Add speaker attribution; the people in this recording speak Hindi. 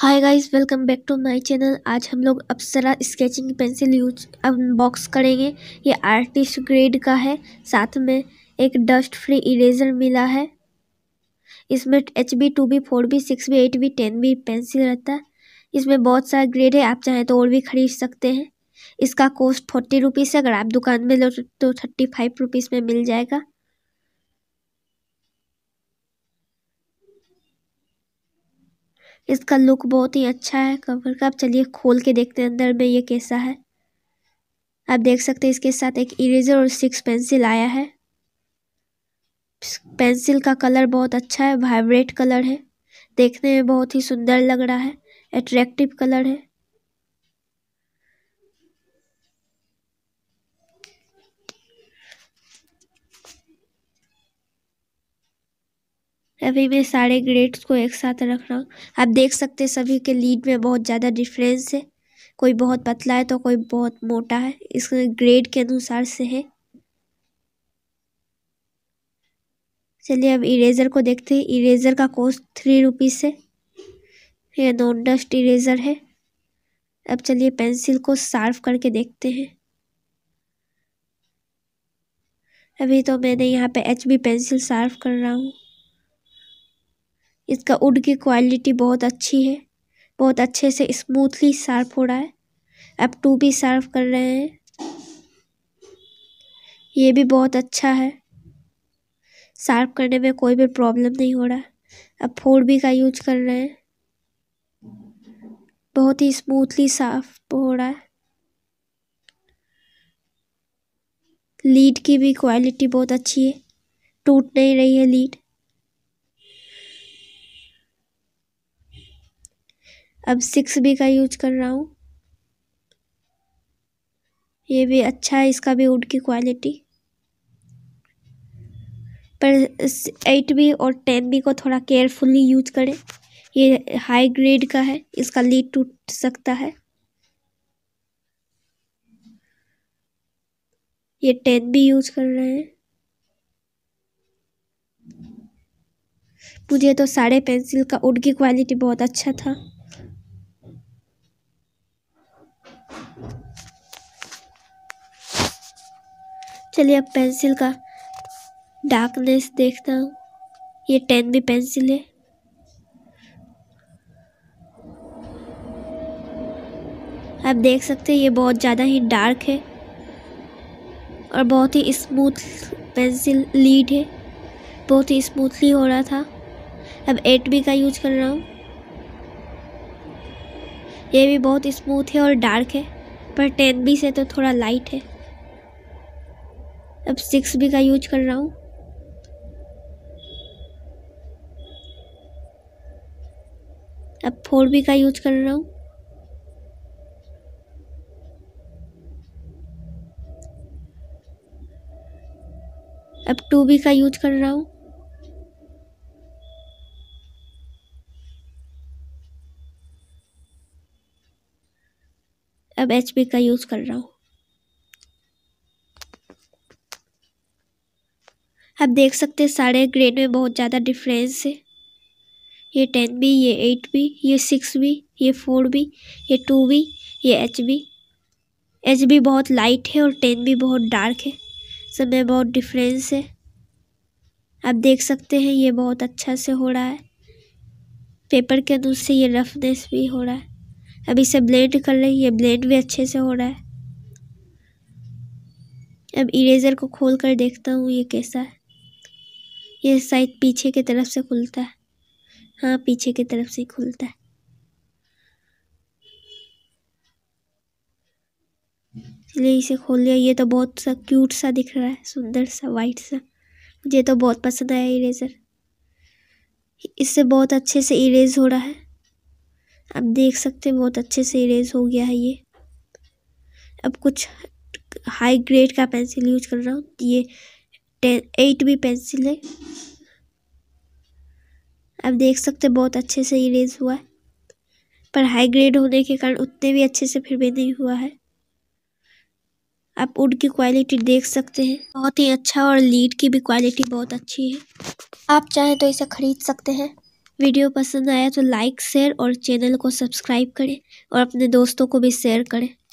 Speaker 1: hi guys welcome back to my channel आज हम लोग Apsara sketching pencil use unbox करेंगे ये आर्टिस्ट ग्रेड का है साथ में एक डस्ट फ्री इरेजर मिला है इसमें H B two B four B six B eight B ten B pencil रहता है इसमें बहुत सारा ग्रेड है आप चाहें तो और भी खरीद सकते हैं इसका कॉस्ट फोर्टी रुपीज़ है अगर आप दुकान में लो तो थर्टी फाइव रुपीज़ में मिल जाएगा इसका लुक बहुत ही अच्छा है कवर का आप चलिए खोल के देखते हैं अंदर में ये कैसा है आप देख सकते हैं इसके साथ एक इरेजर और सिक्स पेंसिल आया है पेंसिल का कलर बहुत अच्छा है वाइब्रेट कलर है देखने में बहुत ही सुंदर लग रहा है अट्रैक्टिव कलर है अभी मैं सारे ग्रेड्स को एक साथ रख रहा हूँ आप देख सकते हैं सभी के लीड में बहुत ज़्यादा डिफरेंस है कोई बहुत पतला है तो कोई बहुत मोटा है इस ग्रेड के अनुसार से है चलिए अब इरेज़र को देखते हैं इरेज़र का कॉस्ट थ्री रुपीज़ है ये नॉन डस्ट इरेज़र है अब चलिए पेंसिल को सार्फ करके देखते हैं अभी तो मैंने यहाँ पे एच बी पेंसिल सार्फ कर रहा हूँ इसका उड की क्वालिटी बहुत अच्छी है बहुत अच्छे से स्मूथली शार्प हो रहा है आप टू भी सर्व कर रहे हैं ये भी बहुत अच्छा है सर्व करने में कोई भी प्रॉब्लम नहीं हो रहा अब फोर बी का यूज कर रहे हैं बहुत ही स्मूथली साफ हो रहा है लीड की भी क्वालिटी बहुत अच्छी है टूट नहीं रही है लीड अब सिक्स बी का यूज कर रहा हूँ ये भी अच्छा है इसका भी वुड की क्वालिटी पर एट बी और टेन बी को थोड़ा केयरफुली यूज करें ये हाई ग्रेड का है इसका लीड टूट सकता है ये टेन भी यूज कर रहे हैं मुझे तो सारे पेंसिल का उड की क्वालिटी बहुत अच्छा था चलिए अब पेंसिल का डार्कनेस देखता हूँ ये टेन भी पेंसिल है आप देख सकते हैं ये बहुत ज़्यादा ही डार्क है और बहुत ही स्मूथ पेंसिल लीड है बहुत ही स्मूथली हो रहा था अब एट बी का यूज कर रहा हूँ ये भी बहुत स्मूथ है और डार्क है पर टेन बी से तो थोड़ा लाइट है अब सिक्स बी का यूज कर रहा हूँ अब फोर बी का यूज कर रहा हूँ अब टू बी का यूज कर रहा हूँ अब एच बी का यूज़ कर रहा हूँ आप देख सकते हैं सारे ग्रेड में बहुत ज़्यादा डिफरेंस है ये टेन बी ये एट बी ये सिक्स बी ये फोर बी ये टू बी ये एच बी एच बी बहुत लाइट है और टेन बी बहुत डार्क है सब में बहुत डिफरेंस है आप देख सकते हैं ये बहुत अच्छा से हो रहा है पेपर के दूध से ये रफनेस भी हो रहा है अब इसे ब्लेंड कर रहे हैं ये ब्लेंड भी अच्छे से हो रहा है अब इरेज़र को खोल कर देखता हूँ ये कैसा है ये साइड पीछे की तरफ से खुलता है हाँ पीछे की तरफ से खुलता है इसलिए इसे खोल लिया ये तो बहुत सा क्यूट सा दिख रहा है सुंदर सा वाइट सा मुझे तो बहुत पसंद आया इरेज़र इससे बहुत अच्छे से इरेज हो रहा है आप देख सकते हैं बहुत अच्छे से इरेज हो गया है ये अब कुछ हाई ग्रेड का पेंसिल यूज कर रहा हूँ ये टेन एट बी पेंसिल है आप देख सकते हैं बहुत अच्छे से इरेज हुआ है पर हाई ग्रेड होने के कारण उतने भी अच्छे से फिर भी नहीं हुआ है आप उड की क्वालिटी देख सकते हैं बहुत ही अच्छा और लीड की भी क्वालिटी बहुत अच्छी है आप चाहें तो इसे ख़रीद सकते हैं वीडियो पसंद आया तो लाइक शेयर और चैनल को सब्सक्राइब करें और अपने दोस्तों को भी शेयर करें